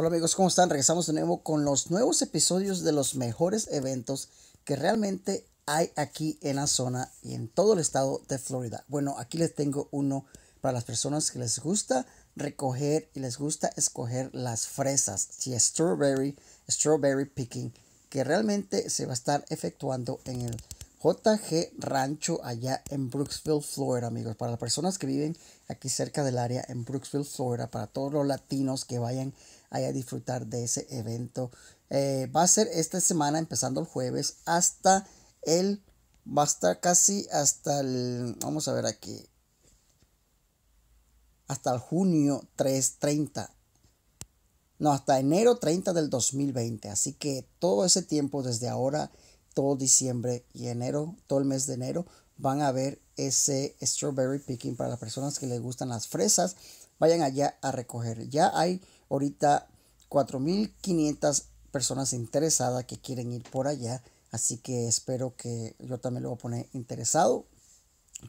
Hola amigos, ¿cómo están? Regresamos de nuevo con los nuevos episodios de los mejores eventos que realmente hay aquí en la zona y en todo el estado de Florida. Bueno, aquí les tengo uno para las personas que les gusta recoger y les gusta escoger las fresas, si strawberry, strawberry picking, que realmente se va a estar efectuando en el JG Rancho allá en Brooksville, Florida, amigos. Para las personas que viven aquí cerca del área en Brooksville, Florida, para todos los latinos que vayan allá a disfrutar de ese evento. Eh, va a ser esta semana, empezando el jueves, hasta el... Va a estar casi hasta el... Vamos a ver aquí. Hasta el junio 3.30. No, hasta enero 30 del 2020. Así que todo ese tiempo desde ahora todo diciembre y enero, todo el mes de enero, van a ver ese strawberry picking para las personas que les gustan las fresas. Vayan allá a recoger. Ya hay ahorita 4.500 personas interesadas que quieren ir por allá. Así que espero que yo también lo voy a poner interesado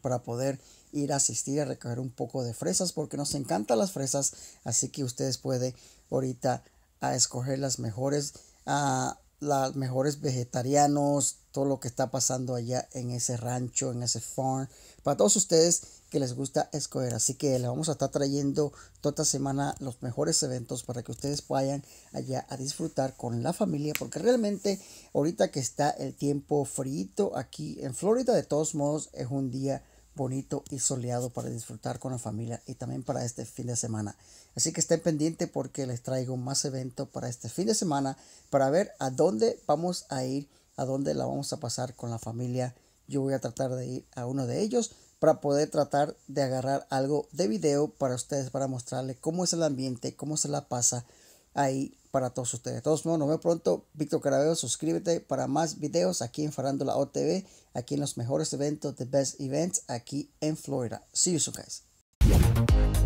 para poder ir a asistir a recoger un poco de fresas porque nos encantan las fresas. Así que ustedes pueden ahorita a escoger las mejores. a ah, las mejores vegetarianos, todo lo que está pasando allá en ese rancho, en ese farm, para todos ustedes que les gusta escoger. Así que les vamos a estar trayendo toda semana los mejores eventos para que ustedes vayan allá a disfrutar con la familia, porque realmente ahorita que está el tiempo frío aquí en Florida, de todos modos es un día bonito y soleado para disfrutar con la familia y también para este fin de semana. Así que estén pendientes porque les traigo más evento para este fin de semana para ver a dónde vamos a ir, a dónde la vamos a pasar con la familia. Yo voy a tratar de ir a uno de ellos para poder tratar de agarrar algo de video para ustedes, para mostrarles cómo es el ambiente, cómo se la pasa ahí para todos ustedes. todos modos, nos vemos pronto. Víctor Carabeo, suscríbete para más videos aquí en Farándula OTV, aquí en los mejores eventos, The Best Events, aquí en Florida. See you soon, guys.